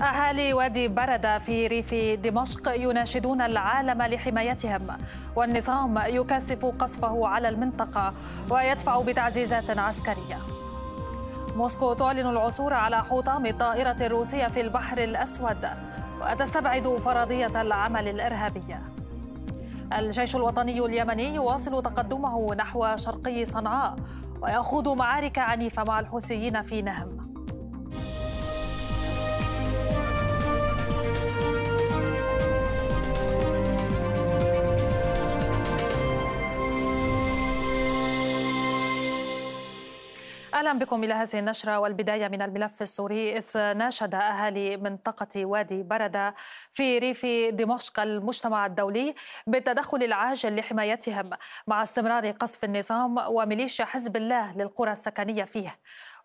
أهالي وادي بردة في ريف دمشق يناشدون العالم لحمايتهم والنظام يكثف قصفه على المنطقة ويدفع بتعزيزات عسكرية موسكو تعلن العثور على حطام الطائرة الروسية في البحر الأسود وتستبعد فرضية العمل الإرهابي الجيش الوطني اليمني يواصل تقدمه نحو شرقي صنعاء ويخوض معارك عنيفة مع الحوثيين في نهم اهلا بكم الى هذه النشره والبدايه من الملف السوري اذ ناشد اهالي منطقه وادي برده في ريف دمشق المجتمع الدولي بالتدخل العاجل لحمايتهم مع استمرار قصف النظام وميليشيا حزب الله للقرى السكنيه فيه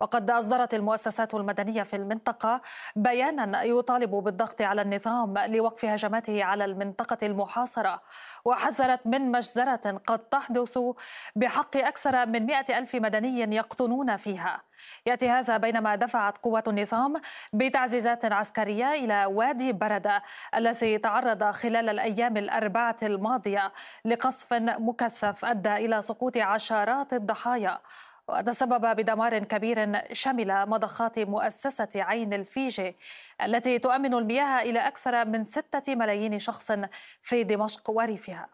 وقد أصدرت المؤسسات المدنية في المنطقة بيانا يطالب بالضغط على النظام لوقف هجماته على المنطقة المحاصرة وحذرت من مجزرة قد تحدث بحق أكثر من مئة ألف مدني يقطنون فيها يأتي هذا بينما دفعت قوات النظام بتعزيزات عسكرية إلى وادي بردة الذي تعرض خلال الأيام الأربعة الماضية لقصف مكثف أدى إلى سقوط عشرات الضحايا وتسبب بدمار كبير شمل مضخات مؤسسة عين الفيجي التي تؤمن المياه إلى أكثر من ستة ملايين شخص في دمشق وريفها.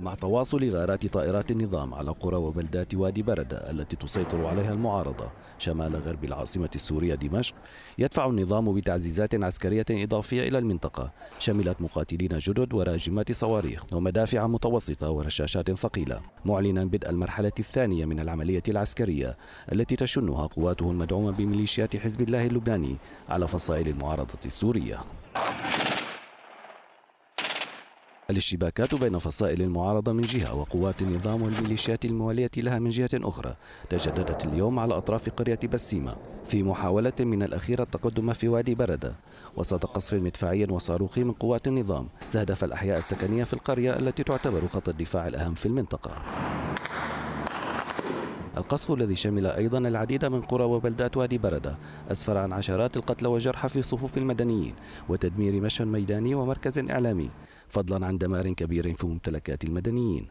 مع تواصل غارات طائرات النظام على قرى وبلدات وادي بردة التي تسيطر عليها المعارضة شمال غرب العاصمة السورية دمشق يدفع النظام بتعزيزات عسكرية إضافية إلى المنطقة شملت مقاتلين جدد وراجمات صواريخ ومدافع متوسطة ورشاشات ثقيلة معلنا بدء المرحلة الثانية من العملية العسكرية التي تشنها قواته المدعومة بميليشيات حزب الله اللبناني على فصائل المعارضة السورية الاشتباكات بين فصائل المعارضة من جهة وقوات النظام والميليشيات الموالية لها من جهة أخرى تجددت اليوم على أطراف قرية بسيمة في محاولة من الأخيرة التقدم في وادي بردة وسط قصف مدفعي وصاروخي من قوات النظام استهدف الأحياء السكنية في القرية التي تعتبر خط الدفاع الأهم في المنطقة القصف الذي شمل أيضا العديد من قرى وبلدات وادي بردة أسفر عن عشرات القتلى والجرحى في صفوف المدنيين وتدمير مشهد ميداني ومركز إعلامي فضلا عن دمار كبير في ممتلكات المدنيين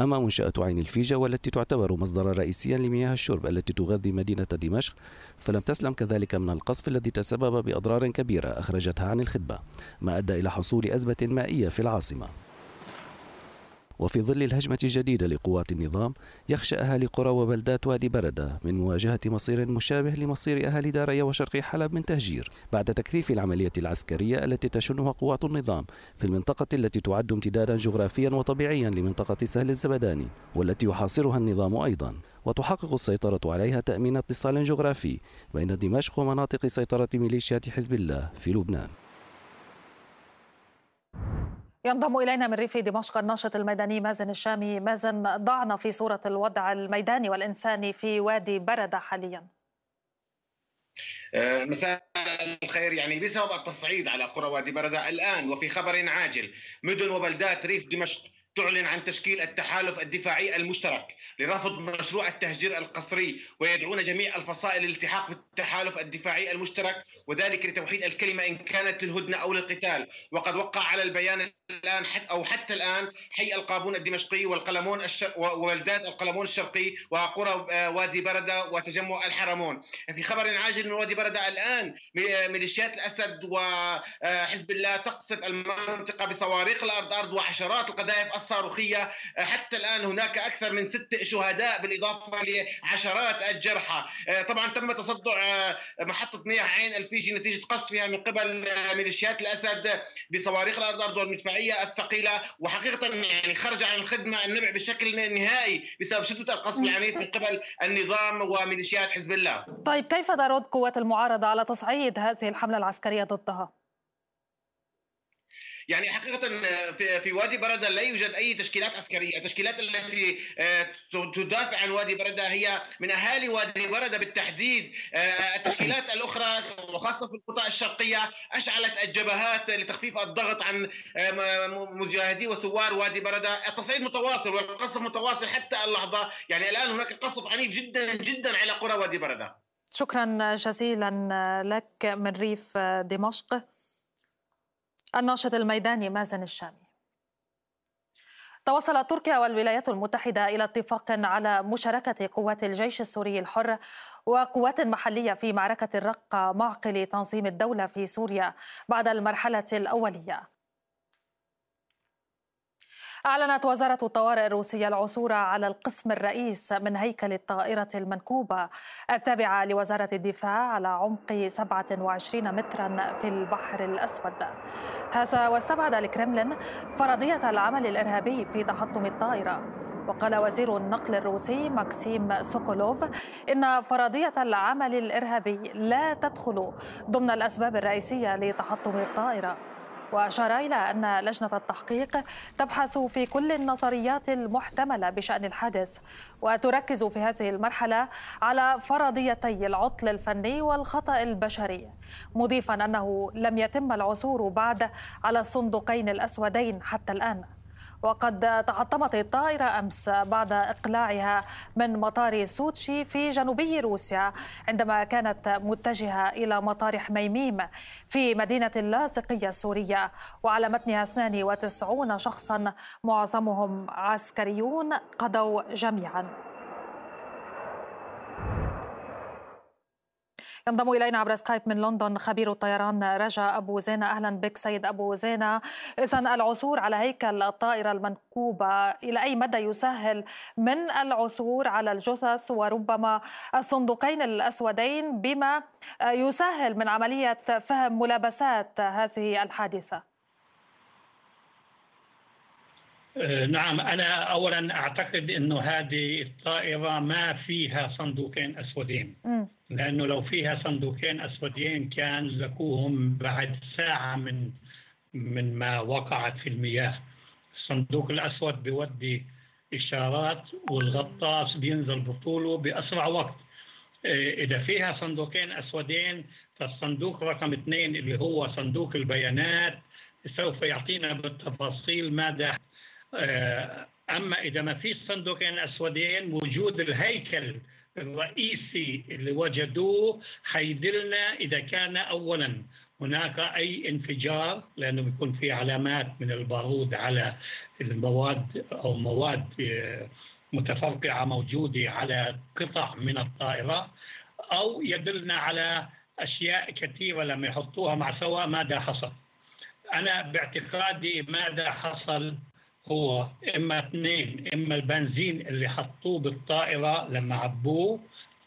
أما منشأة عين الفيجة والتي تعتبر مصدرا رئيسيا لمياه الشرب التي تغذي مدينة دمشق فلم تسلم كذلك من القصف الذي تسبب بأضرار كبيرة أخرجتها عن الخدمة ما أدى إلى حصول أزمة مائية في العاصمة وفي ظل الهجمة الجديدة لقوات النظام يخشى أهالي قرى وبلدات وادي بردة من مواجهة مصير مشابه لمصير أهالي داريا وشرق حلب من تهجير بعد تكثيف العملية العسكرية التي تشنها قوات النظام في المنطقة التي تعد امتدادا جغرافيا وطبيعيا لمنطقة سهل الزبداني والتي يحاصرها النظام أيضا وتحقق السيطرة عليها تأمين اتصال جغرافي بين دمشق ومناطق سيطرة ميليشيات حزب الله في لبنان ينضم إلينا من ريف دمشق الناشط الميداني مازن الشامي مازن ضعنا في صورة الوضع الميداني والإنساني في وادي بردة حالياً آه، مساء الخير يعني بسبب التصعيد على قرى وادي بردة الآن وفي خبر عاجل مدن وبلدات ريف دمشق تعلن عن تشكيل التحالف الدفاعي المشترك لرفض مشروع التهجير القسري ويدعون جميع الفصائل للالتحاق بالتحالف الدفاعي المشترك وذلك لتوحيد الكلمة إن كانت للهدنة أو للقتال وقد وقع على البيان الآن أو حتى الآن حي القابون الدمشقي والقلمون الشرق وبلدات القلمون الشرقي وقرى آه، وادي بردة وتجمع الحرمون في خبر عاجل من وادي بردة الآن ميليشيات الأسد وحزب آه، الله تقصف المنطقة بصواريخ الأرض أرض وعشرات القذائف الصاروخية حتى الآن هناك أكثر من ست شهداء بالإضافة لعشرات الجرحى آه، طبعا تم تصدع آه، محطة مياه عين الفيجي نتيجة قصفها من قبل آه، ميليشيات الأسد بصواريخ الأرض والمدفعية الثقيلة وحقيقة يعني خرج عن الخدمة النبع بشكل نهائي بسبب شدة القصف العنيف من قبل النظام وميليشيات حزب الله طيب كيف ترد قوات المعارضة على تصعيد هذه الحملة العسكرية ضدها؟ يعني حقيقه آه، في في وادي برده لا يوجد اي تشكيلات عسكريه، التشكيلات التي آه، تدافع عن وادي برده هي من اهالي وادي برده بالتحديد، آه، التشكيلات الاخرى وخاصه في القطاع الشرقيه اشعلت الجبهات لتخفيف الضغط عن مجاهدي وثوار وادي برده، التصعيد متواصل والقصف متواصل حتى اللحظه، يعني الان هناك قصف عنيف جدا جدا على قرى وادي برده. شكرا جزيلا لك من ريف دمشق الناشط الميداني مازن الشامي توصلت تركيا والولايات المتحدة إلى اتفاق على مشاركة قوات الجيش السوري الحر وقوات محلية في معركة الرقة معقل تنظيم الدولة في سوريا بعد المرحلة الأولية أعلنت وزارة الطوارئ الروسية العثور على القسم الرئيس من هيكل الطائرة المنكوبة التابعة لوزارة الدفاع على عمق 27 مترا في البحر الأسود هذا واستبعد الكرملين فرضية العمل الإرهابي في تحطم الطائرة وقال وزير النقل الروسي ماكسيم سوكولوف إن فرضية العمل الإرهابي لا تدخل ضمن الأسباب الرئيسية لتحطم الطائرة وأشار إلى أن لجنة التحقيق تبحث في كل النظريات المحتملة بشأن الحادث وتركز في هذه المرحلة على فرضيتي العطل الفني والخطأ البشري مضيفا أنه لم يتم العثور بعد على الصندوقين الأسودين حتى الآن وقد تحطمت الطائرة أمس بعد إقلاعها من مطار سوتشي في جنوبي روسيا عندما كانت متجهة إلى مطار حميميم في مدينة اللاذقية السورية وعلى متنها 92 شخصا معظمهم عسكريون قضوا جميعا ينضم الينا عبر سكايب من لندن خبير الطيران رجا ابو زينه اهلا بك سيد ابو زينه اذا العثور على هيكل الطائره المنكوبه الى اي مدى يسهل من العثور على الجثث وربما الصندوقين الاسودين بما يسهل من عمليه فهم ملابسات هذه الحادثه نعم أنا أولا أعتقد أنه هذه الطائرة ما فيها صندوقين أسودين لأنه لو فيها صندوقين أسودين كان زكوهم بعد ساعة من من ما وقعت في المياه الصندوق الأسود بيودي إشارات والغطاس بينزل بطوله بأسرع وقت إذا فيها صندوقين أسودين فالصندوق رقم اثنين اللي هو صندوق البيانات سوف يعطينا بالتفاصيل ماذا آه، اما اذا ما فيش صندوقين اسودين وجود الهيكل الرئيسي اللي وجدوه حيدلنا اذا كان اولا هناك اي انفجار لانه بيكون في علامات من البارود على المواد او مواد آه، متفرقعه موجوده على قطع من الطائره او يدلنا على اشياء كثيره لما يحطوها مع سوا ماذا حصل. انا باعتقادي ماذا حصل هو اما اثنين اما البنزين اللي حطوه بالطائره لما عبوه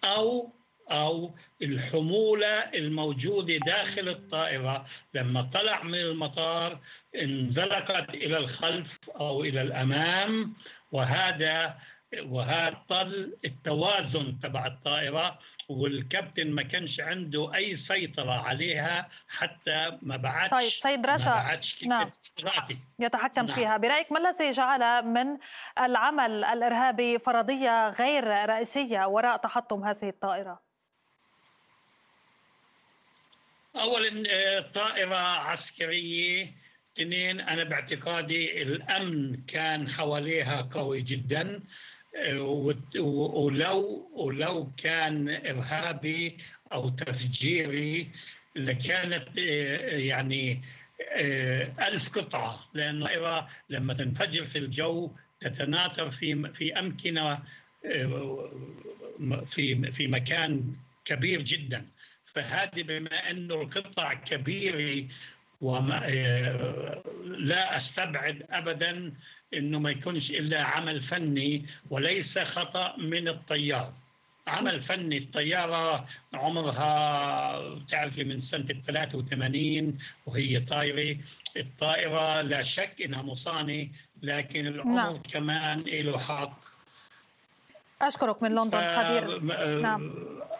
او او الحموله الموجوده داخل الطائره لما طلع من المطار انزلقت الى الخلف او الى الامام وهذا وهذا طل التوازن تبع الطائرة والكابتن ما كانش عنده أي سيطرة عليها حتى ما بعدش طيب سيد رشا نعم يتحكم نعم. فيها برأيك ما الذي جعل من العمل الإرهابي فرضية غير رئيسية وراء تحطم هذه الطائرة؟ اولا آه، طائره عسكريه اثنين انا باعتقادي الامن كان حواليها قوي جدا ولو ولو كان ارهابي او تفجيري لكانت آه، يعني آه، ألف قطعة لأن الطائرة لما تنفجر في الجو تتناثر في في أمكنة آه، في في مكان كبير جدا فهذه بما أنه القطع كبيرة ولا آه، استبعد ابدا انه ما يكونش الا عمل فني وليس خطا من الطيار عمل فني الطيارة عمرها تعرف من سنة 83 وهي طايرة الطائرة لا شك إنها مصانة لكن العمر نعم. كمان له حق أشكرك من لندن خبير ف... نعم آه،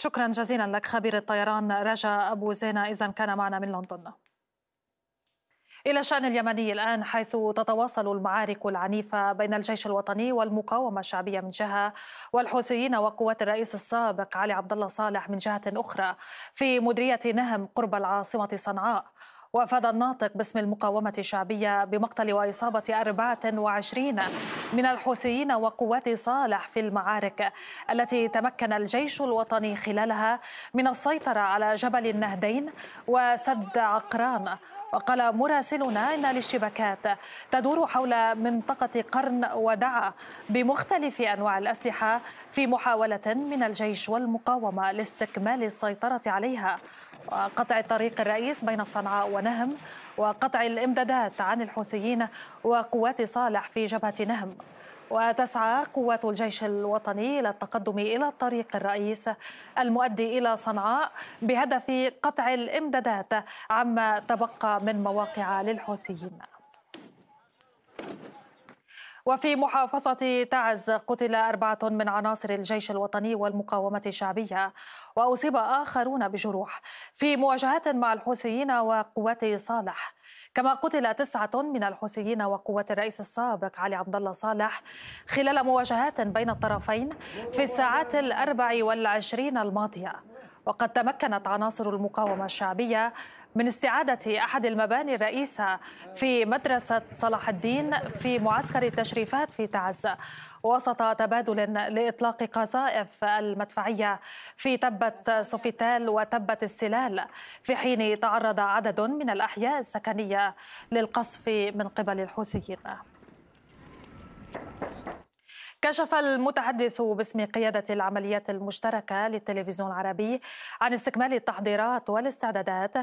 شكرا جزيلا لك خبير الطيران رجا أبو زينة إذا كان معنا من لندن إلى شأن اليمني الآن حيث تتواصل المعارك العنيفة بين الجيش الوطني والمقاومة الشعبية من جهة والحوثيين وقوات الرئيس السابق علي عبد الله صالح من جهة أخرى في مديرية نهم قرب العاصمة صنعاء وافاد الناطق باسم المقاومه الشعبيه بمقتل واصابه 24 من الحوثيين وقوات صالح في المعارك التي تمكن الجيش الوطني خلالها من السيطره على جبل النهدين وسد عقران وقال مراسلنا ان الاشتباكات تدور حول منطقه قرن ودعا بمختلف انواع الاسلحه في محاوله من الجيش والمقاومه لاستكمال السيطره عليها وقطع الطريق الرئيس بين صنعاء ونهم وقطع الامدادات عن الحوثيين وقوات صالح في جبهة نهم وتسعى قوات الجيش الوطني إلى التقدم إلى الطريق الرئيس المؤدي إلى صنعاء بهدف قطع الإمدادات عما تبقى من مواقع للحوثيين وفي محافظة تعز قتل أربعة من عناصر الجيش الوطني والمقاومة الشعبية وأصيب آخرون بجروح في مواجهات مع الحوثيين وقوات صالح كما قتل تسعة من الحوثيين وقوات الرئيس السابق علي عبد الله صالح خلال مواجهات بين الطرفين في الساعات الأربع والعشرين الماضية وقد تمكنت عناصر المقاومة الشعبية من استعادة أحد المباني الرئيسة في مدرسة صلاح الدين في معسكر التشريفات في تعز وسط تبادل لإطلاق قذائف المدفعية في تبة سوفيتال وتبة السلال في حين تعرض عدد من الأحياء السكنية للقصف من قبل الحوثيين كشف المتحدث باسم قيادة العمليات المشتركة للتلفزيون العربي عن استكمال التحضيرات والاستعدادات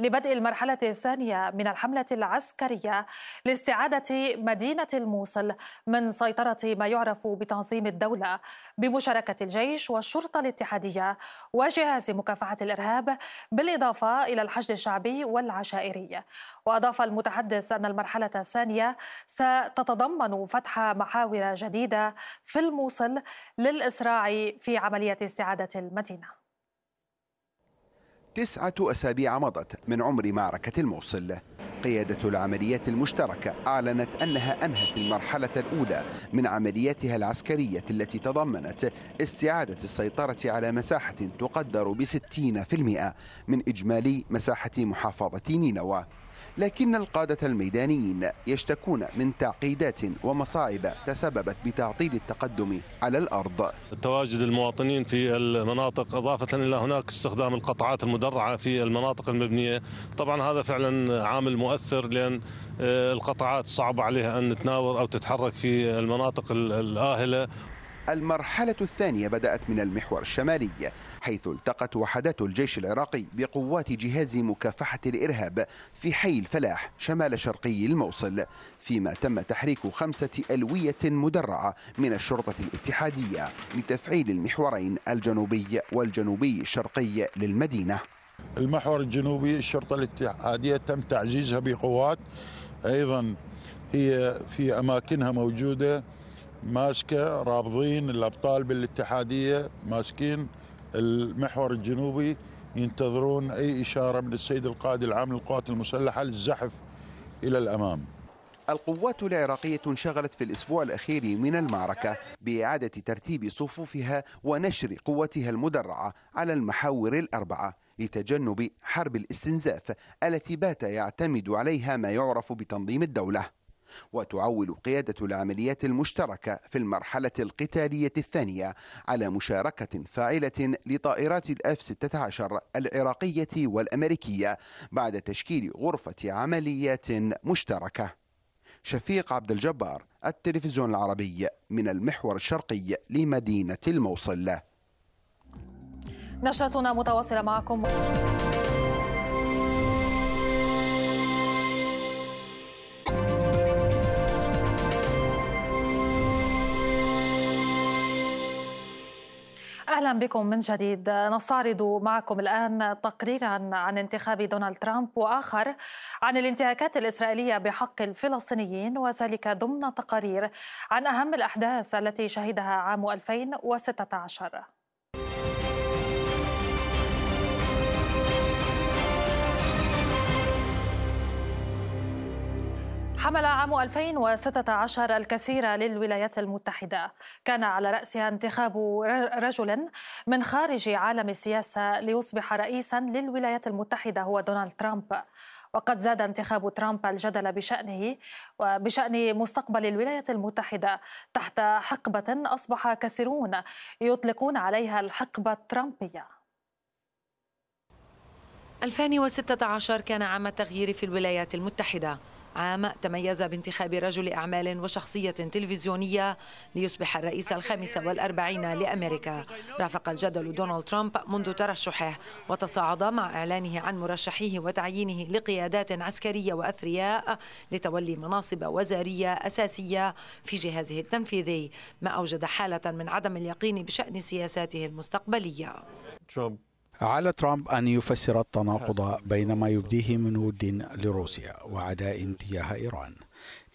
لبدء المرحلة الثانية من الحملة العسكرية لاستعادة مدينة الموصل من سيطرة ما يعرف بتنظيم الدولة بمشاركة الجيش والشرطة الاتحادية وجهاز مكافحة الإرهاب بالإضافة إلى الحشد الشعبي والعشائري وأضاف المتحدث أن المرحلة الثانية ستتضمن فتح محاور جديدة في الموصل للإسراع في عملية استعادة المدينة تسعة أسابيع مضت من عمر معركة الموصل قيادة العمليات المشتركة أعلنت أنها أنهت المرحلة الأولى من عملياتها العسكرية التي تضمنت استعادة السيطرة على مساحة تقدر ب 60% من إجمالي مساحة محافظة نينوى لكن القادة الميدانيين يشتكون من تعقيدات ومصاعب تسببت بتعطيل التقدم على الأرض تواجد المواطنين في المناطق إضافة إلى هناك استخدام القطعات المدرعة في المناطق المبنية طبعا هذا فعلا عامل مؤثر لأن آه، القطعات صعب عليها أن تناور أو تتحرك في المناطق الآهلة المرحلة الثانية بدأت من المحور الشمالي حيث التقت وحدات الجيش العراقي بقوات جهاز مكافحة الإرهاب في حي الفلاح شمال شرقي الموصل فيما تم تحريك خمسة ألوية مدرعة من الشرطة الاتحادية لتفعيل المحورين الجنوبي والجنوبي الشرقي للمدينة المحور الجنوبي الشرطة الاتحادية تم تعزيزها بقوات أيضا هي في أماكنها موجودة ماسكه رابضين الابطال بالاتحاديه ماسكين المحور الجنوبي ينتظرون اي اشاره من السيد القائد العام للقوات المسلحه للزحف الى الامام. القوات العراقية انشغلت في الأسبوع الأخير من المعركة بإعادة ترتيب صفوفها ونشر قوتها المدرعة على المحاور الأربعة لتجنب حرب الاستنزاف التي بات يعتمد عليها ما يعرف بتنظيم الدولة وتعول قيادة العمليات المشتركة في المرحلة القتالية الثانية على مشاركة فاعلة لطائرات الأف 16 العراقية والأمريكية بعد تشكيل غرفة عمليات مشتركة شفيق عبد الجبار التلفزيون العربي من المحور الشرقي لمدينة الموصل نشرتنا متواصلة معكم اهلا بكم من جديد نستعرض معكم الان تقريرا عن انتخاب دونالد ترامب واخر عن الانتهاكات الاسرائيليه بحق الفلسطينيين وذلك ضمن تقارير عن اهم الاحداث التي شهدها عام 2016 حمل عام 2016 الكثير للولايات المتحدة كان على رأسها انتخاب رجل من خارج عالم السياسة ليصبح رئيسا للولايات المتحدة هو دونالد ترامب وقد زاد انتخاب ترامب الجدل بشأنه وبشأن مستقبل الولايات المتحدة تحت حقبة أصبح كثيرون يطلقون عليها الحقبة الترامبية 2016 كان عام التغيير في الولايات المتحدة عام تميز بانتخاب رجل أعمال وشخصية تلفزيونية ليصبح الرئيس الخامس والأربعين لأمريكا رافق الجدل دونالد ترامب منذ ترشحه وتصاعد مع إعلانه عن مرشحيه وتعيينه لقيادات عسكرية وأثرياء لتولي مناصب وزارية أساسية في جهازه التنفيذي ما أوجد حالة من عدم اليقين بشأن سياساته المستقبلية Trump على ترامب أن يفسر التناقض بين ما يبديه من ود لروسيا وعداء تجاه إيران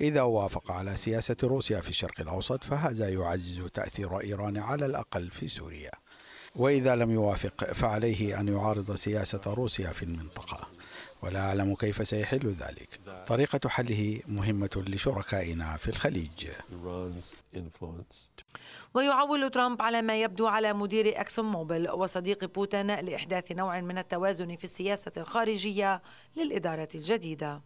إذا وافق على سياسة روسيا في الشرق الأوسط فهذا يعزز تأثير إيران على الأقل في سوريا وإذا لم يوافق فعليه أن يعارض سياسة روسيا في المنطقة ولا أعلم كيف سيحل ذلك طريقة حله مهمة لشركائنا في الخليج ويعول ترامب على ما يبدو على مدير أكسون موبل وصديق بوتين لإحداث نوع من التوازن في السياسة الخارجية للإدارة الجديدة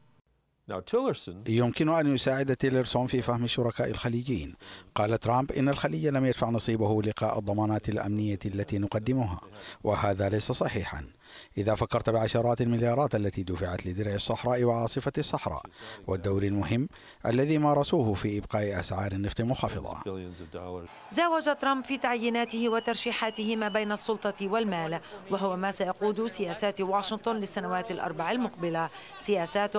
يمكن أن يساعد تيلرسون في فهم الشركاء الخليجيين قال ترامب إن الخليج لم يدفع نصيبه لقاء الضمانات الأمنية التي نقدمها وهذا ليس صحيحا إذا فكرت بعشرات المليارات التي دفعت لدرع الصحراء وعاصفة الصحراء والدور المهم الذي مارسوه في إبقاء أسعار النفط منخفضة زاوج ترامب في تعييناته وترشيحاته ما بين السلطة والمال وهو ما سيقود سياسات واشنطن للسنوات الأربع المقبلة سياسات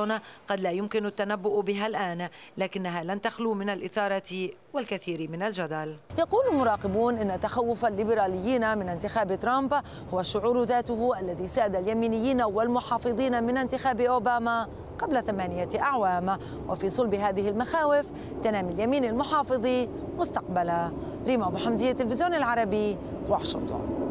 قد لا يمكن التنبؤ بها الآن لكنها لن تخلو من الإثارة والكثير من الجدل يقول مراقبون أن تخوف الليبراليين من انتخاب ترامب هو الشعور ذاته الذي ساد اليمينيين والمحافظين من انتخاب أوباما قبل ثمانية أعوام وفي صلب هذه المخاوف تنام اليمين المحافظ مستقبلا ريما محمدية التلفزيون العربي واشنطن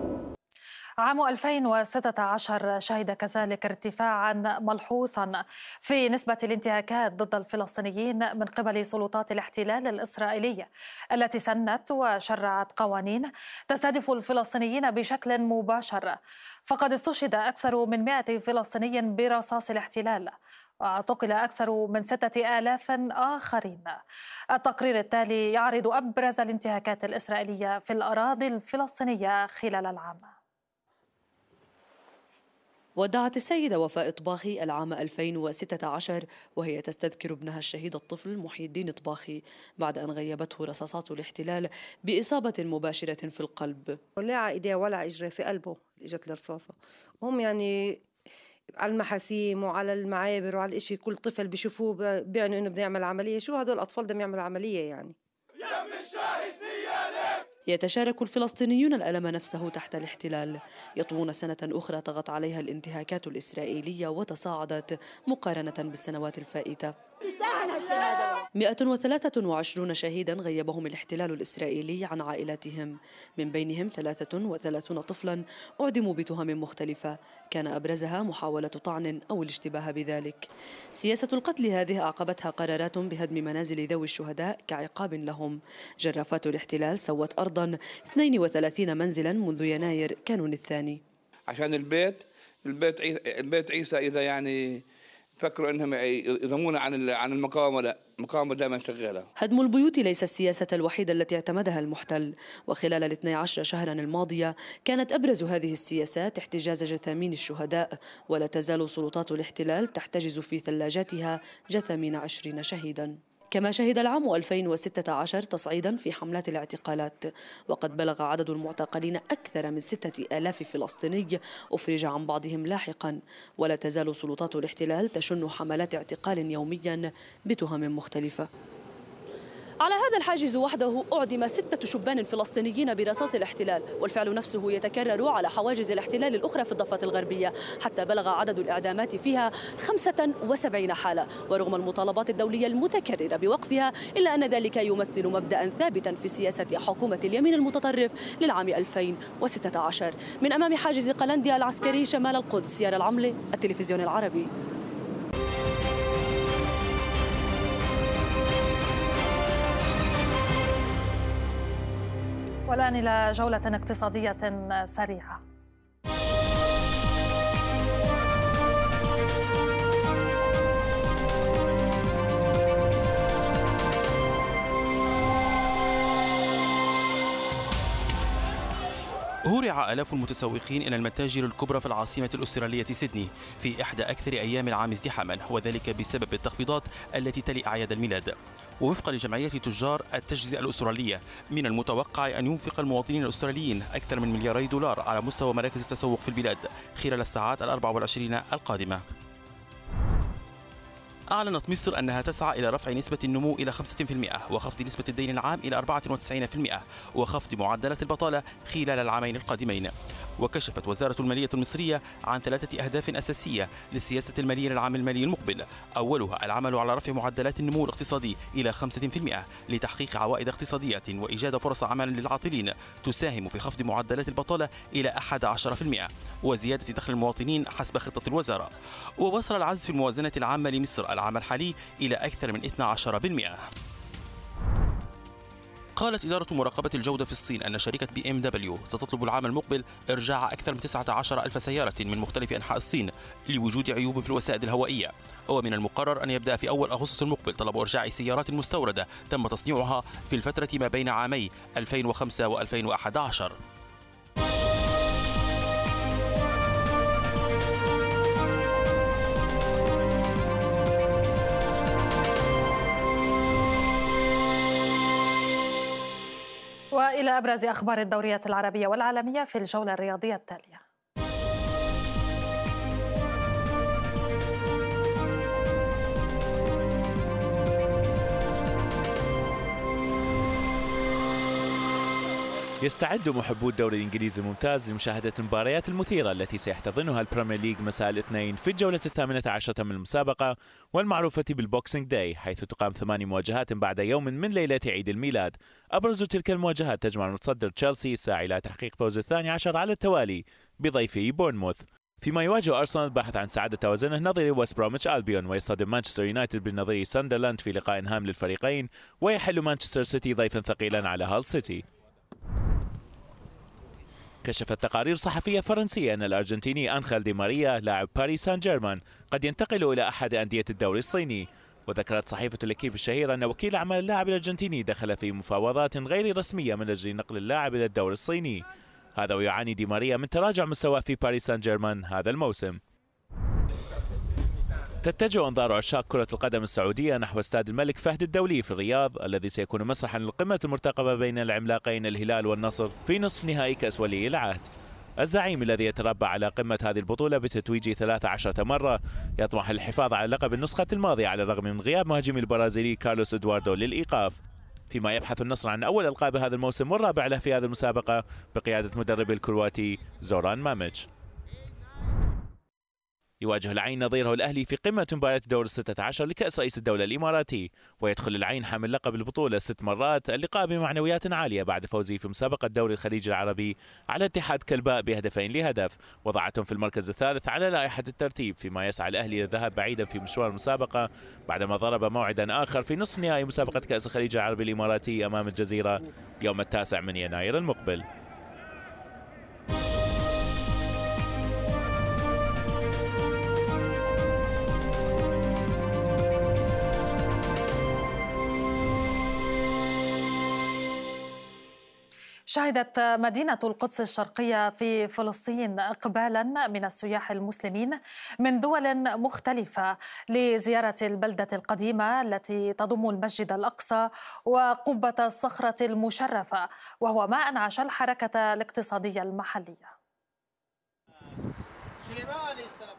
عام 2016 شهد كذلك ارتفاعا ملحوظا في نسبة الانتهاكات ضد الفلسطينيين من قبل سلطات الاحتلال الإسرائيلية التي سنت وشرعت قوانين تستهدف الفلسطينيين بشكل مباشر فقد استشهد أكثر من 100 فلسطيني برصاص الاحتلال واعتقل أكثر من ستة آلاف آخرين التقرير التالي يعرض أبرز الانتهاكات الإسرائيلية في الأراضي الفلسطينية خلال العام ودعت السيدة وفاء طباخي العام 2016 وهي تستذكر ابنها الشهيد الطفل محي الدين طباخي بعد أن غيبته رصاصات الاحتلال بإصابة مباشرة في القلب لا إيديه ولا إجري في قلبه إجت الرصاصة هم يعني على المحاسيم وعلى المعابر وعلى الإشي كل طفل بيشوفوه بيعنوا إنه بده يعمل عملية شو هدول الأطفال بدهم يعملوا عملية يعني يا الشاهد نيالك يتشارك الفلسطينيون الألم نفسه تحت الاحتلال يطوون سنة أخرى طغت عليها الانتهاكات الإسرائيلية وتصاعدت مقارنة بالسنوات الفائتة 123 شهيدا غيبهم الاحتلال الإسرائيلي عن عائلاتهم من بينهم 33 طفلا أعدموا بتهم مختلفة كان أبرزها محاولة طعن أو الاشتباه بذلك سياسة القتل هذه أعقبتها قرارات بهدم منازل ذوي الشهداء كعقاب لهم جرافات الاحتلال سوت أرض أرضا 32 منزلا منذ يناير كانون الثاني عشان البيت البيت عيسى البيت عيسى اذا يعني فكروا انهم يضمون عن عن المقاومه لا، المقاومه دائما شغاله. هدم البيوت ليس السياسه الوحيده التي اعتمدها المحتل، وخلال ال 12 شهرا الماضيه كانت ابرز هذه السياسات احتجاز جثامين الشهداء، ولا تزال سلطات الاحتلال تحتجز في ثلاجاتها جثامين 20 شهيدا. كما شهد العام 2016 تصعيدا في حملات الاعتقالات وقد بلغ عدد المعتقلين أكثر من ستة آلاف فلسطيني أفرج عن بعضهم لاحقا ولا تزال سلطات الاحتلال تشن حملات اعتقال يوميا بتهم مختلفة على هذا الحاجز وحده أعدم ستة شبان فلسطينيين برصاص الاحتلال والفعل نفسه يتكرر على حواجز الاحتلال الأخرى في الضفة الغربية حتى بلغ عدد الإعدامات فيها 75 حالة ورغم المطالبات الدولية المتكررة بوقفها إلا أن ذلك يمثل مبدأ ثابتا في سياسة حكومة اليمين المتطرف للعام 2016 من أمام حاجز قلنديا العسكري شمال القدس يرى العملة التلفزيون العربي والآن إلى جولة اقتصادية سريعة هرع آلاف المتسوقين إلى المتاجر الكبرى في العاصمة الأسترالية سيدني في إحدى أكثر أيام العام ازدحاما وذلك بسبب التخفيضات التي تلي أعياد الميلاد ووفقا لجمعية تجار التجزئة الأسترالية من المتوقع أن ينفق المواطنين الأستراليين أكثر من ملياري دولار على مستوى مراكز التسوق في البلاد خلال الساعات الأربع والعشرين القادمة أعلنت مصر أنها تسعى إلى رفع نسبة النمو إلى 5% وخفض نسبة الدين العام إلى 94% وخفض معدلات البطالة خلال العامين القادمين وكشفت وزارة المالية المصرية عن ثلاثة أهداف أساسية للسياسة المالية للعام المالي المقبل أولها العمل على رفع معدلات النمو الاقتصادي إلى 5% لتحقيق عوائد اقتصادية وإيجاد فرص عمل للعاطلين تساهم في خفض معدلات البطالة إلى 11% وزيادة دخل المواطنين حسب خطة الوزارة ووصل العجز في الموازنة العامة لمصر العام الحالي إلى أكثر من 12%. قالت إدارة مراقبة الجودة في الصين أن شركة بي إم دبليو ستطلب العام المقبل إرجاع أكثر من 19 ألف سيارة من مختلف أنحاء الصين لوجود عيوب في الوسائد الهوائية ومن المقرر أن يبدأ في أول أغسطس المقبل طلب إرجاع سيارات مستوردة تم تصنيعها في الفترة ما بين عامي 2005 و 2011 إلى أبرز أخبار الدوريات العربية والعالمية في الجولة الرياضية التالية يستعد محبو الدوري الإنجليزي الممتاز لمشاهدة المباريات المثيرة التي سيحتضنها البريمير ليج مساء الاثنين في الجولة الثامنة عشرة من المسابقة والمعروفة بالبوكسينج داي حيث تقام ثمان مواجهات بعد يوم من ليلة عيد الميلاد أبرز تلك المواجهات تجمع المتصدر تشيلسي الساعي إلى تحقيق فوز الثاني عشر على التوالي بضيفه بورنموث فيما يواجه أرسنال باحث عن سعادة توازنه نظري ويست برومتش ألبيون ويصطدم مانشستر يونايتد بالنظري ساندرلاند في لقاء هام للفريقين ويحل مانشستر سيتي ضيفا ثقيلا على هال سيتي كشفت تقارير صحفية فرنسية أن الأرجنتيني أنخيل دي ماريا لاعب باريس سان جيرمان قد ينتقل إلى أحد أندية الدوري الصيني وذكرت صحيفة الإكيب الشهيرة أن وكيل أعمال اللاعب الأرجنتيني دخل في مفاوضات غير رسمية من أجل نقل اللاعب إلى الدوري الصيني هذا ويعاني دي ماريا من تراجع مستواه في باريس سان جيرمان هذا الموسم تتجه انظار عشاق كرة القدم السعودية نحو استاد الملك فهد الدولي في الرياض الذي سيكون مسرحا للقمة المرتقبة بين العملاقين الهلال والنصر في نصف نهائي كأس ولي العهد. الزعيم الذي يتربع على قمة هذه البطولة بتتويجه 13 مرة يطمح للحفاظ على لقب النسخة الماضية على الرغم من غياب مهاجم البرازيلي كارلوس ادواردو للإيقاف فيما يبحث النصر عن أول ألقاب هذا الموسم والرابع له في هذه المسابقة بقيادة مدرب الكرواتي زوران ماميتش يواجه العين نظيره الأهلي في قمة مباراة دور الستة عشر لكأس رئيس الدولة الإماراتي ويدخل العين حامل لقب البطولة ست مرات اللقاء بمعنويات عالية بعد فوزه في مسابقة دوري الخليج العربي على اتحاد كلباء بهدفين لهدف وضعتهم في المركز الثالث على لائحة الترتيب فيما يسعى الأهلي للذهاب بعيدا في مشوار المسابقة بعدما ضرب موعدا آخر في نصف نهائي مسابقة كأس الخليج العربي الإماراتي أمام الجزيرة يوم التاسع من يناير المقبل شهدت مدينة القدس الشرقية في فلسطين إقبالا من السياح المسلمين من دول مختلفة لزيارة البلدة القديمة التي تضم المسجد الأقصى وقبة الصخرة المشرفة وهو ما أنعش الحركة الاقتصادية المحلية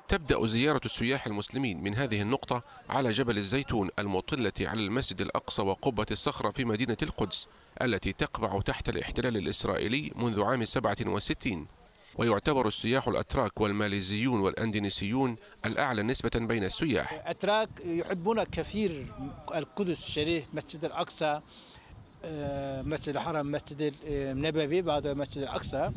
تبدأ زيارة السياح المسلمين من هذه النقطة على جبل الزيتون المطلة على المسجد الأقصى وقبة الصخرة في مدينة القدس التي تقبع تحت الاحتلال الإسرائيلي منذ عام 67 ويعتبر السياح الأتراك والماليزيون والأندونيسيون الأعلى نسبة بين السياح الاتراك يحبون كثير القدس الشريف مسجد الأقصى آه، مسجد الحرم مسجد آه، النبوي بعد مسجد الأقصى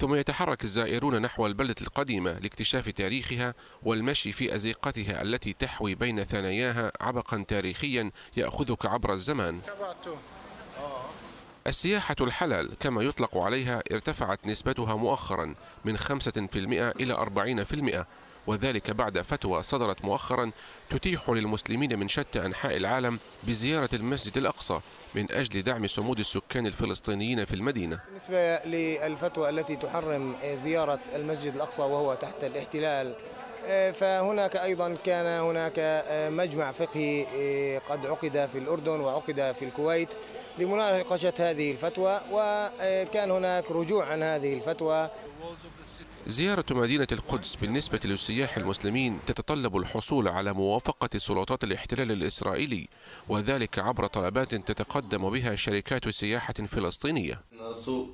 ثم يتحرك الزائرون نحو البلدة القديمة لاكتشاف تاريخها والمشي في أزقتها التي تحوي بين ثناياها عبقا تاريخيا يأخذك عبر الزمان السياحة الحلال كما يطلق عليها ارتفعت نسبتها مؤخرا من 5% إلى 40% وذلك بعد فتوى صدرت مؤخرا تتيح للمسلمين من شتى أنحاء العالم بزيارة المسجد الأقصى من أجل دعم صمود السكان الفلسطينيين في المدينة بالنسبة للفتوى التي تحرم زيارة المسجد الأقصى وهو تحت الاحتلال آه، فهناك أيضا كان هناك آه، مجمع فقهي آه، قد عقد في الأردن وعقد في الكويت لمناقشة هذه الفتوى وكان هناك رجوع عن هذه الفتوى زيارة مدينة القدس بالنسبة للسياح المسلمين تتطلب الحصول على موافقة سلطات الاحتلال الإسرائيلي وذلك عبر طلبات تتقدم بها شركات سياحة فلسطينية سوق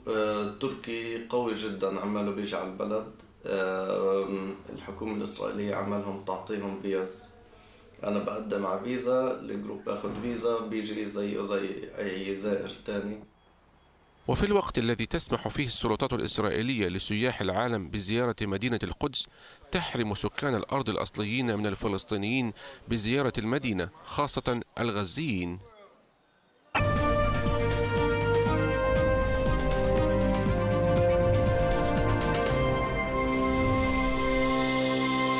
تركي قوي جدا عماله بيجي على البلد الحكومة الإسرائيلية عملهم تعطيهم فيز أنا بقدم على فيزا الجروب باخذ فيزا بيجي زيه زي أي زائر تاني وفي الوقت الذي تسمح فيه السلطات الإسرائيلية لسياح العالم بزيارة مدينة القدس تحرم سكان الأرض الأصليين من الفلسطينيين بزيارة المدينة خاصة الغزيين